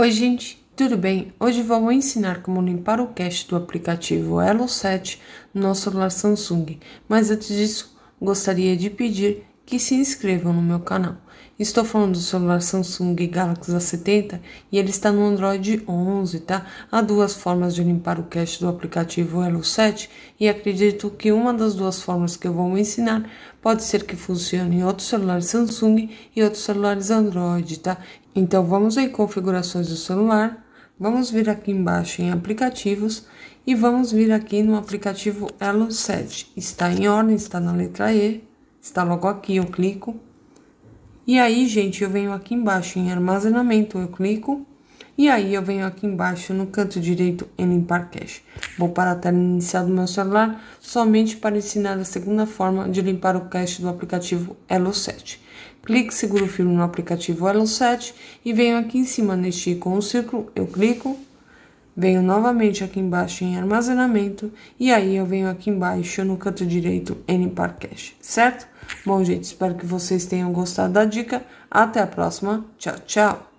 Oi gente, tudo bem? Hoje vamos ensinar como limpar o cache do aplicativo Elo 7 no nosso celular Samsung. Mas antes disso, gostaria de pedir que se inscrevam no meu canal. Estou falando do celular Samsung Galaxy A70 e ele está no Android 11, tá? Há duas formas de limpar o cache do aplicativo Elo 7 e acredito que uma das duas formas que eu vou ensinar pode ser que funcione em outros celulares Samsung e outros celulares Android, tá? Então vamos em configurações do celular, vamos vir aqui embaixo em aplicativos e vamos vir aqui no aplicativo Elo 7. Está em ordem, está na letra E. Está logo aqui, eu clico. E aí, gente, eu venho aqui embaixo em armazenamento, eu clico. E aí, eu venho aqui embaixo no canto direito em limpar cache. Vou para a tela inicial do meu celular, somente para ensinar a segunda forma de limpar o cache do aplicativo Elo 7. Clique, seguro o filme no aplicativo Elo 7 e venho aqui em cima neste ícone, um círculo, eu clico venho novamente aqui embaixo em armazenamento e aí eu venho aqui embaixo no canto direito em limpar certo? Bom, gente, espero que vocês tenham gostado da dica. Até a próxima. Tchau, tchau.